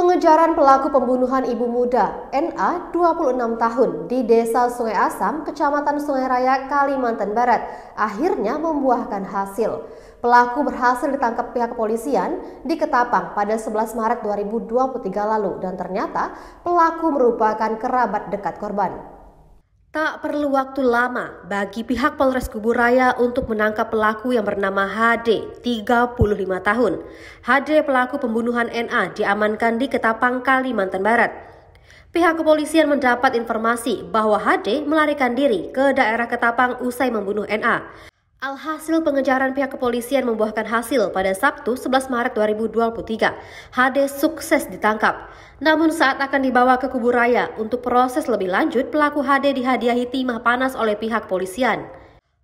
Pengejaran pelaku pembunuhan ibu muda, NA 26 tahun, di Desa Sungai Asam, Kecamatan Sungai Raya, Kalimantan Barat, akhirnya membuahkan hasil. Pelaku berhasil ditangkap pihak kepolisian di Ketapang pada 11 Maret 2023 lalu dan ternyata pelaku merupakan kerabat dekat korban. Tak perlu waktu lama bagi pihak Polres Kuburaya untuk menangkap pelaku yang bernama HD, 35 tahun. HD pelaku pembunuhan NA diamankan di Ketapang, Kalimantan Barat. Pihak kepolisian mendapat informasi bahwa HD melarikan diri ke daerah Ketapang usai membunuh NA. Alhasil pengejaran pihak kepolisian membuahkan hasil pada Sabtu 11 Maret 2023. HD sukses ditangkap. Namun saat akan dibawa ke kubur raya untuk proses lebih lanjut, pelaku HD dihadiahi timah panas oleh pihak kepolisian.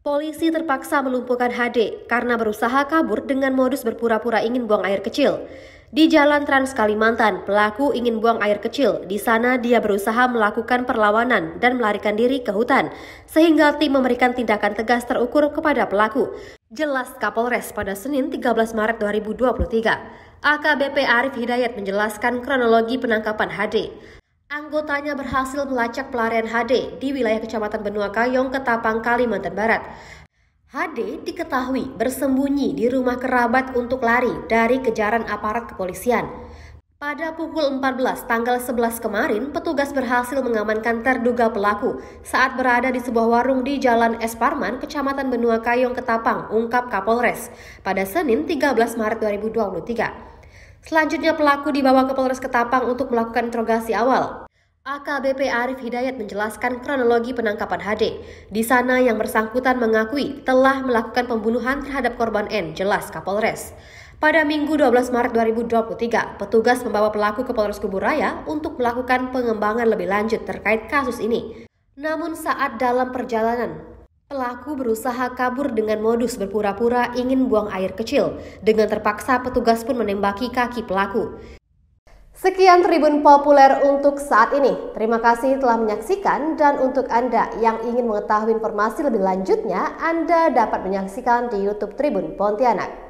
Polisi terpaksa melumpuhkan HD karena berusaha kabur dengan modus berpura-pura ingin buang air kecil. Di Jalan Trans Kalimantan, pelaku ingin buang air kecil. Di sana dia berusaha melakukan perlawanan dan melarikan diri ke hutan, sehingga tim memberikan tindakan tegas terukur kepada pelaku. Jelas Kapolres pada Senin 13 Maret 2023. AKBP Arif Hidayat menjelaskan kronologi penangkapan HD. Anggotanya berhasil melacak pelarian HD di wilayah Kecamatan Benua Kayong, Ketapang, Kalimantan Barat. HD diketahui bersembunyi di rumah kerabat untuk lari dari kejaran aparat kepolisian. Pada pukul 14 tanggal 11 kemarin, petugas berhasil mengamankan terduga pelaku saat berada di sebuah warung di Jalan Esparman, Kecamatan Benua Kayong, Ketapang, ungkap Kapolres pada Senin 13 Maret 2023. Selanjutnya pelaku dibawa ke Polres Ketapang untuk melakukan interogasi awal. AKBP Arif Hidayat menjelaskan kronologi penangkapan HD. Di sana yang bersangkutan mengakui telah melakukan pembunuhan terhadap korban N, jelas Kapolres. Pada Minggu 12 Maret 2023, petugas membawa pelaku ke Polres Kuburaya untuk melakukan pengembangan lebih lanjut terkait kasus ini. Namun saat dalam perjalanan, Pelaku berusaha kabur dengan modus berpura-pura ingin buang air kecil. Dengan terpaksa, petugas pun menembaki kaki pelaku. Sekian Tribun Populer untuk saat ini. Terima kasih telah menyaksikan dan untuk Anda yang ingin mengetahui informasi lebih lanjutnya, Anda dapat menyaksikan di YouTube Tribun Pontianak.